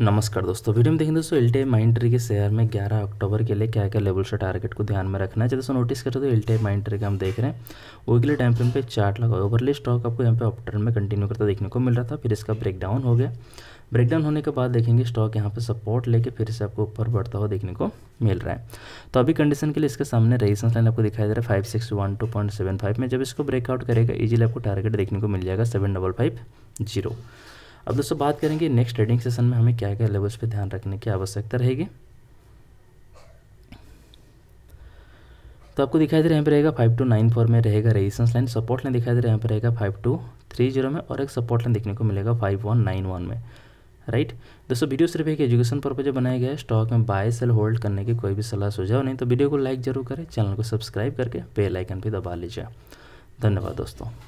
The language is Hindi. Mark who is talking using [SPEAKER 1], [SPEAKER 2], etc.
[SPEAKER 1] नमस्कार दोस्तों वीडियो में देखें दोस्तों एल माइंड ट्री के शेयर में 11 अक्टूबर के लिए क्या क्या लेवल से टारगेट को ध्यान में रखना है जैसे दोस्तों नोटिस करते तो एल टी माइंड ट्री का हम देख रहे हैं वीकली टाइम फ्रेम पे चार्ट लगा ओवरली स्टॉक आपको यहाँ पे अपटर्न में कंटिन्यू करता देखने को मिल रहा था फिर इसका ब्रेकडाउन हो गया ब्रेकडाउन होने के बाद देखेंगे स्टॉक यहाँ पर सपोर्ट लेके फिर से आपको ऊपर बढ़ता हुआ देखने को मिल रहा है तो अभी कंडीशन के लिए इसके सामने रेजिस्टेंस लाइन आपको दिखाई दे रहा है five six one two point seven five में जब इसको ब्रेकआउट करेगा इजीली आपको टारगेट देखने को मिल जाएगा सेवन डबल फाइव जीरो अब दोस्तों बात करेंगे नेक्स्ट ट्रेडिंग सेशन में हमें क्या क्या लेवल्स पे ध्यान रखने की आवश्यकता रहेगी तो आपको दिखाई दे रहा है यहाँ पर रहेगा फाइव टू नाइन फोर में रहेगा रेजिस्टेंस लाइन सपोर्ट लाइन दिखाई दे रहा है यहाँ पर रहेगा फाइव टू थ्री जीरो में और एक सपोर्ट लाइन देखने को मिलेगा फाइव वन नाइन वन में राइट दोस्तों वीडियो सिर्फ एक एजुकेशन पर्पज बनाया गया है स्टॉक में बाय सेल होल्ड करने की कोई भी सलाह सुझाव नहीं तो वीडियो को लाइक जरूर करें चैनल को सब्सक्राइब करके बेल आइकन भी दबा लीजिए धन्यवाद दोस्तों